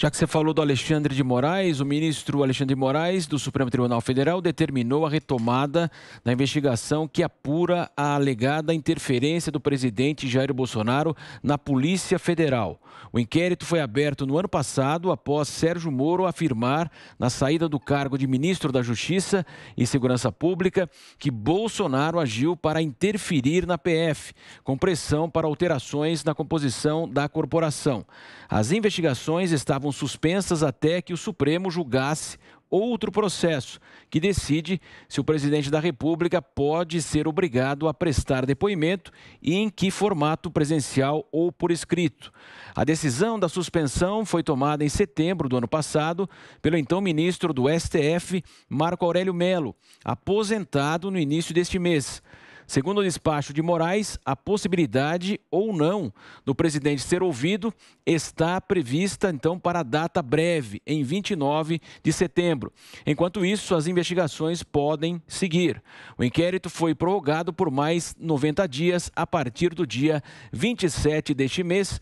Já que você falou do Alexandre de Moraes, o ministro Alexandre de Moraes do Supremo Tribunal Federal determinou a retomada da investigação que apura a alegada interferência do presidente Jair Bolsonaro na Polícia Federal. O inquérito foi aberto no ano passado após Sérgio Moro afirmar, na saída do cargo de ministro da Justiça e Segurança Pública, que Bolsonaro agiu para interferir na PF, com pressão para alterações na composição da corporação. As investigações estavam estavam suspensas até que o Supremo julgasse outro processo, que decide se o presidente da República pode ser obrigado a prestar depoimento e em que formato presencial ou por escrito. A decisão da suspensão foi tomada em setembro do ano passado pelo então ministro do STF, Marco Aurélio Melo, aposentado no início deste mês. Segundo o despacho de Moraes, a possibilidade ou não do presidente ser ouvido está prevista, então, para data breve, em 29 de setembro. Enquanto isso, as investigações podem seguir. O inquérito foi prorrogado por mais 90 dias a partir do dia 27 deste mês.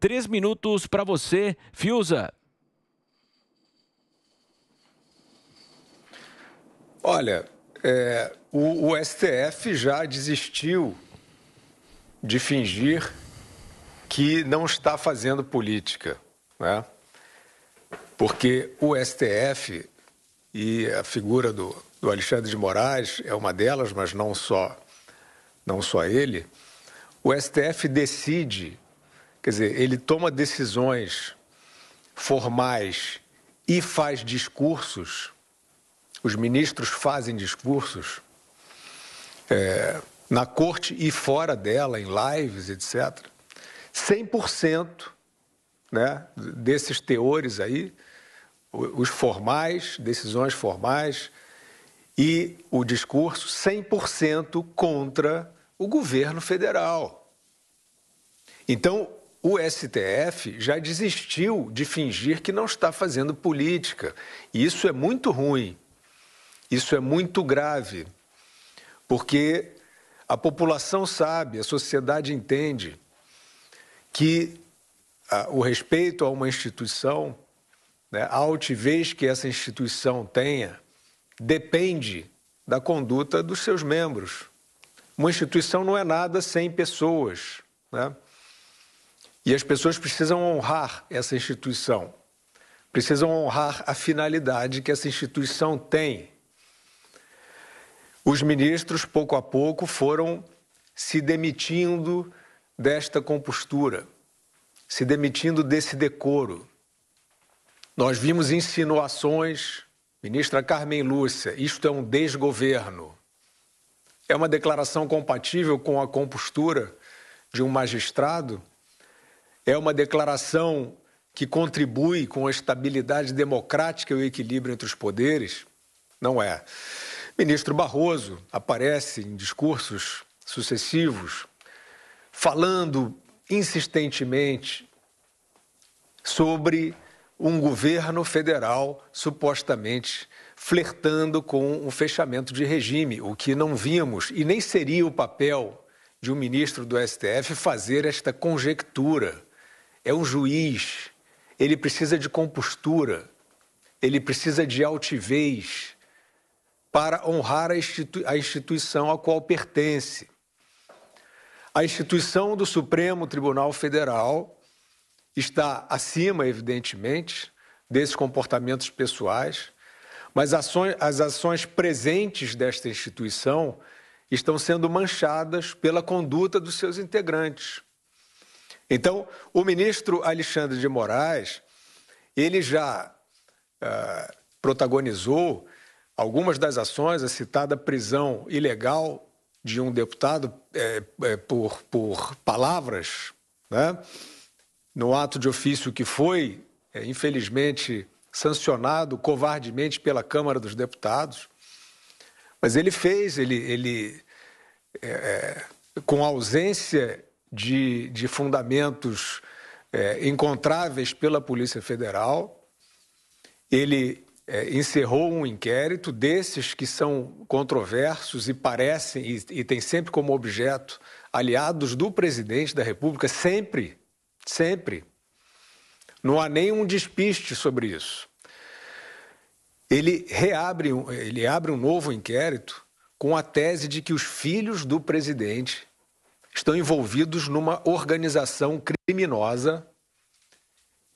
Três minutos para você, Fiuza. Olha, é, o, o STF já desistiu de fingir que não está fazendo política, né? porque o STF e a figura do, do, Alexandre de Moraes é uma delas, mas não só, não só ele. O STF decide, quer dizer, ele toma decisões formais e faz discursos os ministros fazem discursos é, na corte e fora dela, em lives, etc. 100% né, desses teores aí, os formais, decisões formais, e o discurso 100% contra o governo federal. Então, o STF já desistiu de fingir que não está fazendo política. E isso é muito ruim, isso é muito grave, porque a população sabe, a sociedade entende que ah, o respeito a uma instituição, né, a altivez que essa instituição tenha, depende da conduta dos seus membros. Uma instituição não é nada sem pessoas, né? E as pessoas precisam honrar essa instituição, precisam honrar a finalidade que essa instituição tem os ministros, pouco a pouco, foram se demitindo desta compostura, se demitindo desse decoro. Nós vimos insinuações, ministra Carmen Lúcia, isto é um desgoverno. É uma declaração compatível com a compostura de um magistrado? É uma declaração que contribui com a estabilidade democrática e o equilíbrio entre os poderes? Não é. Ministro Barroso aparece em discursos sucessivos falando insistentemente sobre um governo federal supostamente flertando com o fechamento de regime, o que não vimos e nem seria o papel de um ministro do STF fazer esta conjectura. É um juiz, ele precisa de compostura, ele precisa de altivez, para honrar a, institui a instituição a qual pertence. A instituição do Supremo Tribunal Federal está acima, evidentemente, desses comportamentos pessoais, mas ações, as ações presentes desta instituição estão sendo manchadas pela conduta dos seus integrantes. Então, o ministro Alexandre de Moraes, ele já ah, protagonizou Algumas das ações, é a citada prisão ilegal de um deputado é, é, por, por palavras, né? no ato de ofício que foi, é, infelizmente, sancionado covardemente pela Câmara dos Deputados. Mas ele fez, ele, ele é, é, com ausência de, de fundamentos encontráveis pela Polícia Federal, ele é, encerrou um inquérito desses que são controversos e parecem e, e tem sempre como objeto aliados do presidente da República, sempre, sempre. Não há nenhum despiste sobre isso. Ele reabre, ele abre um novo inquérito com a tese de que os filhos do presidente estão envolvidos numa organização criminosa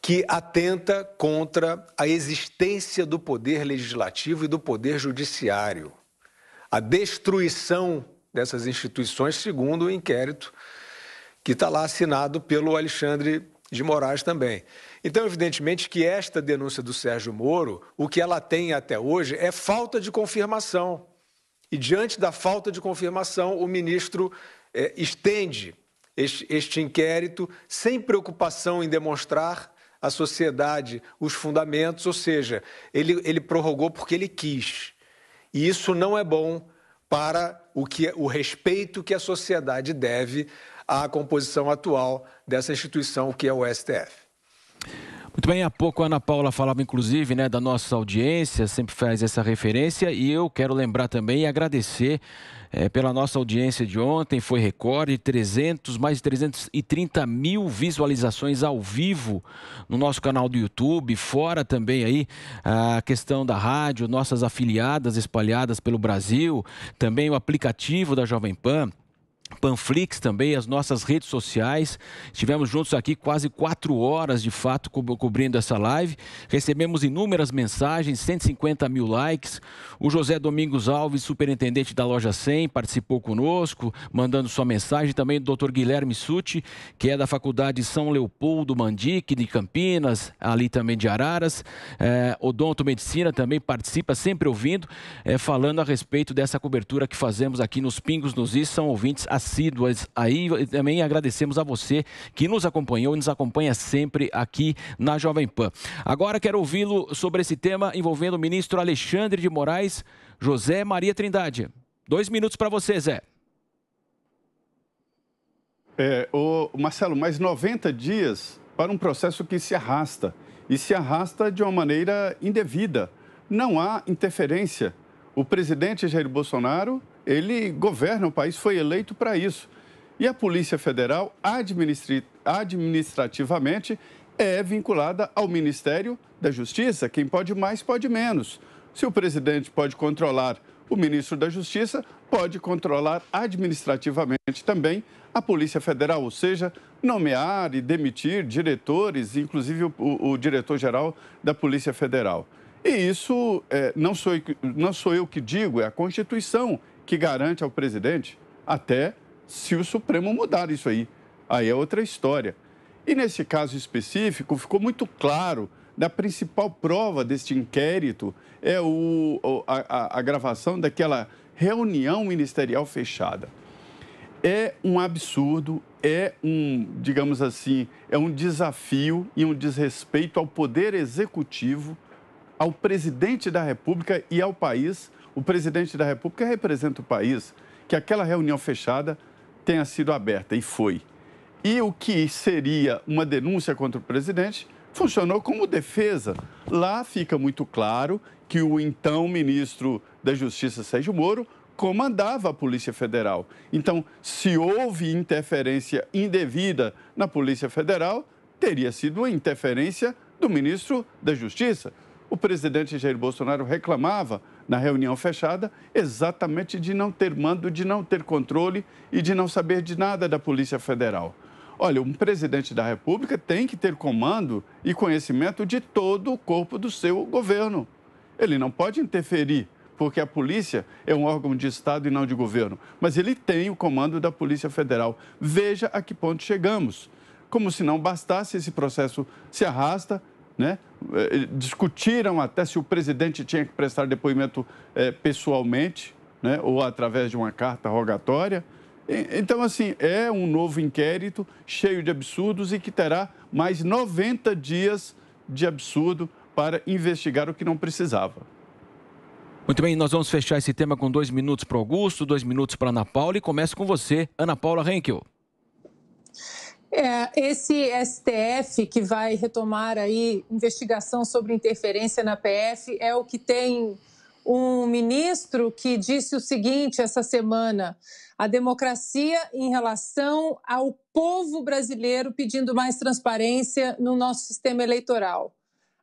que atenta contra a existência do poder legislativo e do poder judiciário. A destruição dessas instituições, segundo o inquérito que está lá assinado pelo Alexandre de Moraes também. Então, evidentemente que esta denúncia do Sérgio Moro, o que ela tem até hoje é falta de confirmação. E diante da falta de confirmação, o ministro é, estende este, este inquérito sem preocupação em demonstrar a sociedade os fundamentos, ou seja, ele, ele prorrogou porque ele quis. E isso não é bom para o, que, o respeito que a sociedade deve à composição atual dessa instituição, que é o STF. Muito bem, há pouco a Ana Paula falava, inclusive, né, da nossa audiência, sempre faz essa referência, e eu quero lembrar também e agradecer é, pela nossa audiência de ontem, foi recorde, 300, mais de 330 mil visualizações ao vivo no nosso canal do YouTube, fora também aí a questão da rádio, nossas afiliadas espalhadas pelo Brasil, também o aplicativo da Jovem Pan, Panflix também, as nossas redes sociais. Estivemos juntos aqui quase quatro horas, de fato, co cobrindo essa live. Recebemos inúmeras mensagens, 150 mil likes. O José Domingos Alves, superintendente da Loja 100, participou conosco, mandando sua mensagem. Também o doutor Guilherme Suti, que é da Faculdade São Leopoldo Mandique, de Campinas, ali também de Araras. É, Odonto Medicina também participa, sempre ouvindo, é, falando a respeito dessa cobertura que fazemos aqui nos Pingos nos Is. São ouvintes a assíduas aí. também agradecemos a você que nos acompanhou e nos acompanha sempre aqui na Jovem Pan. Agora quero ouvi-lo sobre esse tema envolvendo o ministro Alexandre de Moraes, José Maria Trindade. Dois minutos para você, Zé. É, o Marcelo, mais 90 dias para um processo que se arrasta e se arrasta de uma maneira indevida. Não há interferência. O presidente Jair Bolsonaro ele governa o país, foi eleito para isso. E a Polícia Federal, administrativamente, é vinculada ao Ministério da Justiça. Quem pode mais, pode menos. Se o presidente pode controlar o ministro da Justiça, pode controlar administrativamente também a Polícia Federal, ou seja, nomear e demitir diretores, inclusive o, o diretor-geral da Polícia Federal. E isso é, não, sou, não sou eu que digo, é a Constituição que garante ao presidente, até se o Supremo mudar isso aí. Aí é outra história. E nesse caso específico, ficou muito claro da principal prova deste inquérito é o, a, a gravação daquela reunião ministerial fechada. É um absurdo, é um, digamos assim, é um desafio e um desrespeito ao poder executivo ao presidente da República e ao país. O presidente da República representa o país que aquela reunião fechada tenha sido aberta, e foi. E o que seria uma denúncia contra o presidente funcionou como defesa. Lá fica muito claro que o então ministro da Justiça, Sérgio Moro, comandava a Polícia Federal. Então, se houve interferência indevida na Polícia Federal, teria sido uma interferência do ministro da Justiça. O presidente Jair Bolsonaro reclamava na reunião fechada exatamente de não ter mando, de não ter controle e de não saber de nada da Polícia Federal. Olha, um presidente da República tem que ter comando e conhecimento de todo o corpo do seu governo. Ele não pode interferir, porque a polícia é um órgão de Estado e não de governo, mas ele tem o comando da Polícia Federal. Veja a que ponto chegamos. Como se não bastasse, esse processo se arrasta, né? Eh, eh, discutiram até se o presidente tinha que prestar depoimento é, pessoalmente, né? Ou através de uma carta rogatória. Então, assim, é um novo inquérito cheio de absurdos e que terá mais 90 dias de absurdo para investigar o que não precisava. Muito bem, nós vamos fechar esse tema com dois minutos para Augusto, dois minutos para Ana Paula e começa com você, Ana Paula Henkel. É, esse STF que vai retomar aí investigação sobre interferência na PF é o que tem um ministro que disse o seguinte essa semana: a democracia em relação ao povo brasileiro pedindo mais transparência no nosso sistema eleitoral.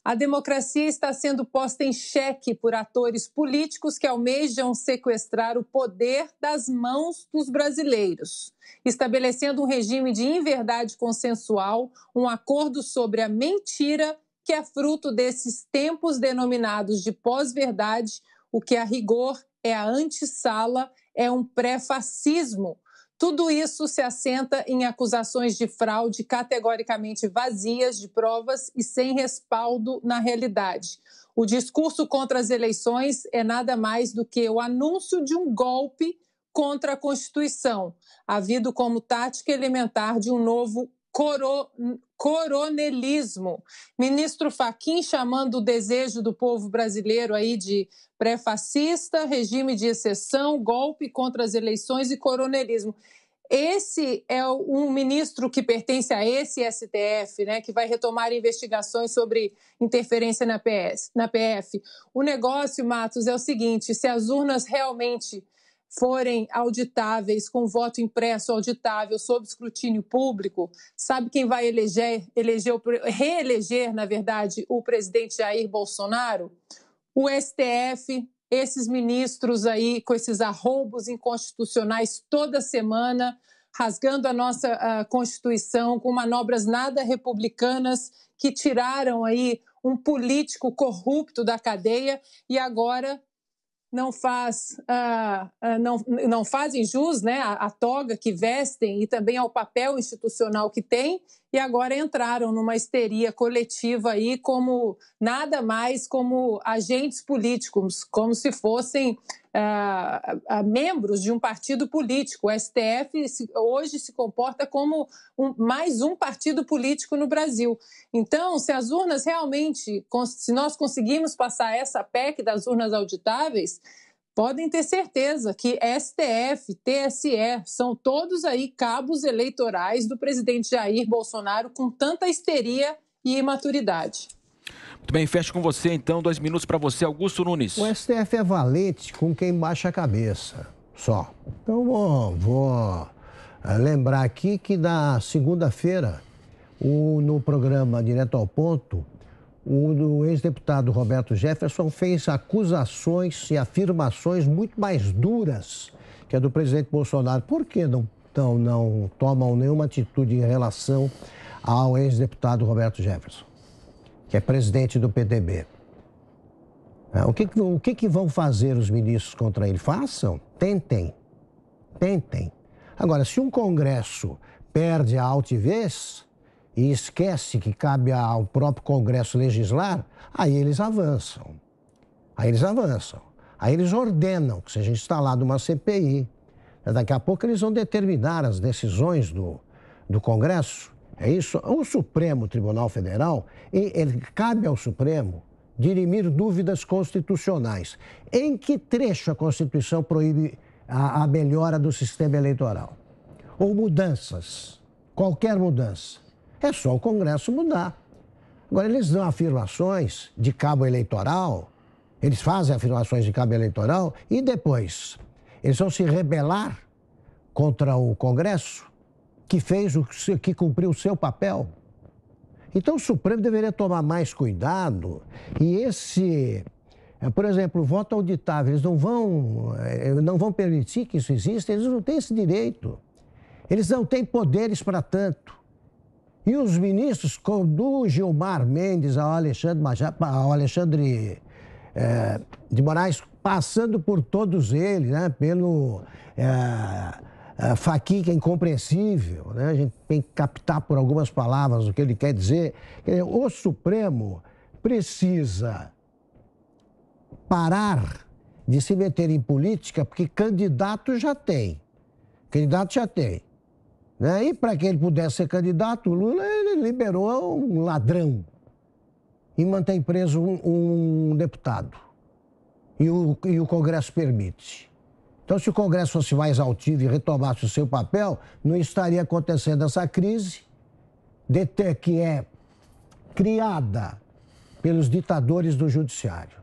A democracia está sendo posta em xeque por atores políticos que almejam sequestrar o poder das mãos dos brasileiros, estabelecendo um regime de inverdade consensual, um acordo sobre a mentira que é fruto desses tempos denominados de pós-verdade, o que a rigor é a antessala, é um pré-fascismo tudo isso se assenta em acusações de fraude categoricamente vazias de provas e sem respaldo na realidade. O discurso contra as eleições é nada mais do que o anúncio de um golpe contra a Constituição, havido como tática elementar de um novo coro, coronelismo. Ministro Faquim chamando o desejo do povo brasileiro aí de pré-fascista, regime de exceção, golpe contra as eleições e coronelismo. Esse é um ministro que pertence a esse STF, né, que vai retomar investigações sobre interferência na, PS, na PF. O negócio, Matos, é o seguinte: se as urnas realmente forem auditáveis com voto impresso auditável sob escrutínio público, sabe quem vai eleger, eleger reeleger, na verdade, o presidente Jair Bolsonaro? O STF, esses ministros aí com esses arroubos inconstitucionais toda semana, rasgando a nossa a Constituição com manobras nada republicanas que tiraram aí um político corrupto da cadeia e agora não, faz, ah, ah, não, não fazem jus né, à, toga que vestem e também ao papel institucional que têm, e agora entraram numa histeria coletiva aí como nada mais como agentes políticos, como se fossem a, a membros de um partido político. O STF se, hoje se comporta como um, mais um partido político no Brasil. Então, se as urnas realmente, se nós conseguimos passar essa PEC das urnas auditáveis, podem ter certeza que STF, TSE, são todos aí cabos eleitorais do presidente Jair Bolsonaro com tanta histeria e imaturidade. Muito bem, fecho com você então, dois minutos para você, Augusto Nunes. O STF é valente com quem baixa a cabeça, só. Então vou, vou eh, lembrar aqui que na segunda-feira, no programa Direto ao Ponto, o ex-deputado Roberto Jefferson fez acusações e afirmações muito mais duras que a do presidente Bolsonaro. Por que não, não, não tomam nenhuma atitude em relação ao ex-deputado Roberto Jefferson? que é presidente do PDB. Ah, o que, o que, que vão fazer os ministros contra ele? Façam, tentem, tentem. Agora, se um Congresso perde a altivez e esquece que cabe ao próprio Congresso legislar, aí eles avançam. Aí eles avançam. Aí eles ordenam que seja instalada uma CPI. Daqui a pouco eles vão determinar as decisões do, do Congresso é isso. O Supremo Tribunal Federal, ele cabe ao Supremo dirimir dúvidas constitucionais. Em que trecho a Constituição proíbe a, a melhora do sistema eleitoral? Ou mudanças? Qualquer mudança. É só o Congresso mudar. Agora, eles dão afirmações de cabo eleitoral, eles fazem afirmações de cabo eleitoral e depois eles vão se rebelar contra o Congresso que fez o que cumpriu o seu papel. Então o Supremo deveria tomar mais cuidado e esse, eh, por exemplo, o voto auditável, eles não vão, eh, não vão permitir que isso exista, eles não têm esse direito. Eles não têm poderes para tanto. E os ministros, o Gilmar Mendes ao Alexandre, ao Alexandre é, de Moraes, passando por todos eles, né, pelo é, Faquica é incompreensível. Né? A gente tem que captar por algumas palavras o que ele quer dizer. O Supremo precisa parar de se meter em política, porque candidato já tem. Candidato já tem. Né? E para que ele pudesse ser candidato, o Lula ele liberou um ladrão e mantém preso um, um deputado. E o, e o Congresso permite. Então, se o Congresso fosse mais altivo e retomasse o seu papel, não estaria acontecendo essa crise de ter, que é criada pelos ditadores do judiciário.